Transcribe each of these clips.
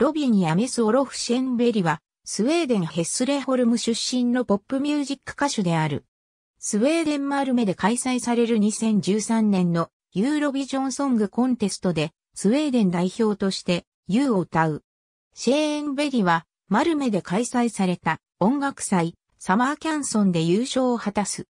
ロビニ・アメス・オロフシェンベリは、スウェーデン・ヘッスレホルム出身のポップミュージック歌手である。スウェーデン・マルメで開催される2013年のユーロビジョンソングコンテストで、スウェーデン代表として U を歌う。シェーンベリは、マルメで開催された音楽祭、サマーキャンソンで優勝を果たす。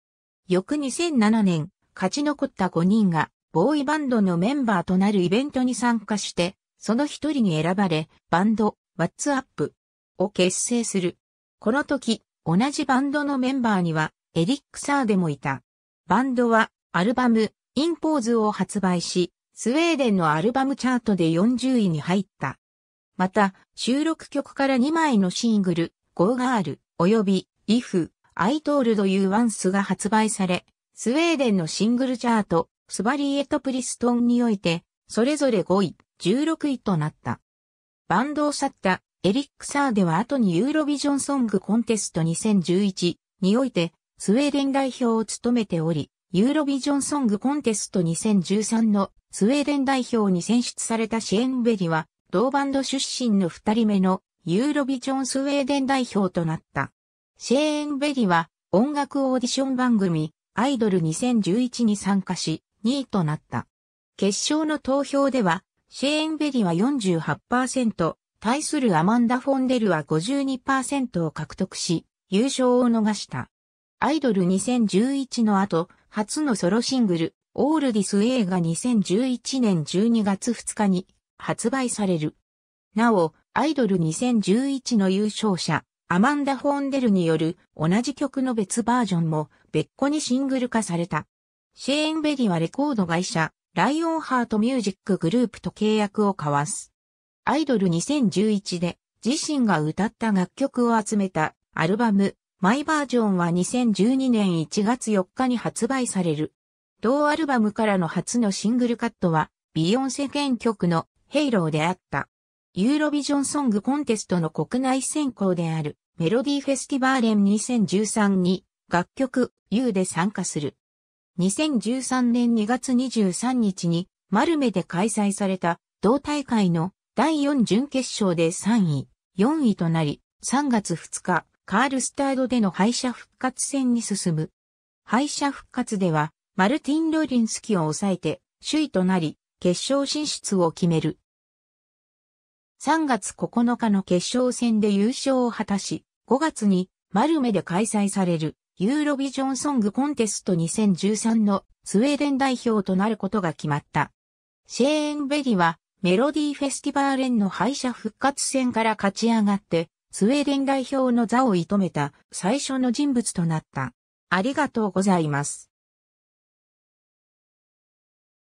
翌2007年、勝ち残った5人が、ボーイバンドのメンバーとなるイベントに参加して、その一人に選ばれ、バンド、ワッツアップを結成する。この時、同じバンドのメンバーには、エリック・サーでもいた。バンドは、アルバム、インポーズを発売し、スウェーデンのアルバムチャートで40位に入った。また、収録曲から2枚のシングル、Go Girl、及び、If、I Told You Once が発売され、スウェーデンのシングルチャート、スバリエト・プリストンにおいて、それぞれ5位、16位となった。バンドを去ったエリック・サーでは後にユーロビジョンソングコンテスト2011においてスウェーデン代表を務めており、ユーロビジョンソングコンテスト2013のスウェーデン代表に選出されたシェーンベリは同バンド出身の二人目のユーロビジョンスウェーデン代表となった。シェーンベリは音楽オーディション番組アイドル2011に参加し2位となった。決勝の投票ではシェーン・ベリは48%、対するアマンダ・フォンデルは52%を獲得し、優勝を逃した。アイドル2011の後、初のソロシングル、オールディス A が2011年12月2日に発売される。なお、アイドル2011の優勝者、アマンダ・フォンデルによる同じ曲の別バージョンも別個にシングル化された。シェーンベリはレコード会社、ライオンハートミュージックグループと契約を交わす。アイドル2011で自身が歌った楽曲を集めたアルバムマイバージョンは2012年1月4日に発売される。同アルバムからの初のシングルカットはビヨンセ原曲のヘイローであった。ユーロビジョンソングコンテストの国内選考であるメロディーフェスティバーレン2013に楽曲 U で参加する。2013年2月23日にマルメで開催された同大会の第4準決勝で3位、4位となり、3月2日、カールスタードでの敗者復活戦に進む。敗者復活では、マルティン・ロリンスキを抑えて、首位となり、決勝進出を決める。3月9日の決勝戦で優勝を果たし、5月にマルメで開催されるユーロビジョンソングコンテスト2013のスウェーデン代表となることが決まった。シェーン・ベリはメロディーフェスティバーレンの敗者復活戦から勝ち上がって、スウェーデン代表の座を射止めた最初の人物となった。ありがとうございます。